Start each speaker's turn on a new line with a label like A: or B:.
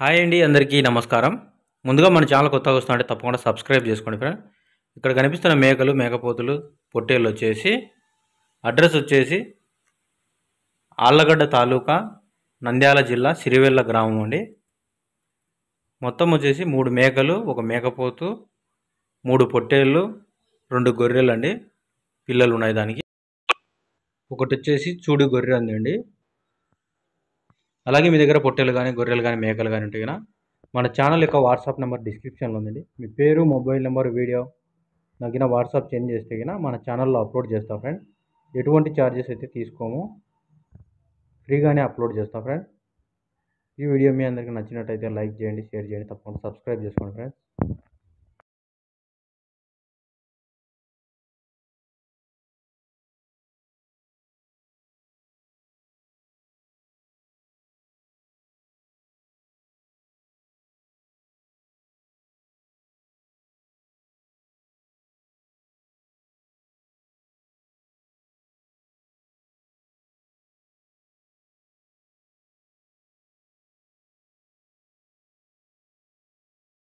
A: hi అండి అందరికీ నమస్కారం ముందుగా మన ఛానల్ కొత్తగా వస్తుందంటే తప్పకుండా సబ్స్క్రైబ్ చేసుకోండి ఫ్రెండ్ ఇక్కడ కనిపిస్తున్న మేకలు మేకపోతులు పొట్టేళ్ళు వచ్చేసి అడ్రస్ వచ్చేసి ఆళ్ళగడ్డ తాలూకా నంద్యాల జిల్లా సిరివెల్ల గ్రామం అండి మొత్తం వచ్చేసి మూడు మేకలు ఒక మేకపోతు మూడు పొట్టేళ్ళు రెండు గొర్రెలు అండి పిల్లలు ఉన్నాయి దానికి ఒకటి వచ్చేసి చూడు గొర్రె ఉందండి అలాగే మీ దగ్గర పొట్టెలు కానీ గొర్రెలు కానీ మేకలు కానీ ఉంటే కదా మన ఛానల్ యొక్క వాట్సాప్ నెంబర్ డిస్క్రిప్షన్లో ఉందండి మీ పేరు మొబైల్ నెంబర్ వీడియో నాకు వాట్సాప్ చేంజ్ చేస్తే కదా మన ఛానల్లో అప్లోడ్ చేస్తాం ఫ్రెండ్ ఎటువంటి ఛార్జెస్ అయితే తీసుకోము ఫ్రీగానే అప్లోడ్ చేస్తాం ఫ్రెండ్ ఈ వీడియో మీ అందరికీ నచ్చినట్టయితే లైక్ చేయండి షేర్ చేయండి తప్పకుండా సబ్స్క్రైబ్ చేసుకోండి ఫ్రెండ్స్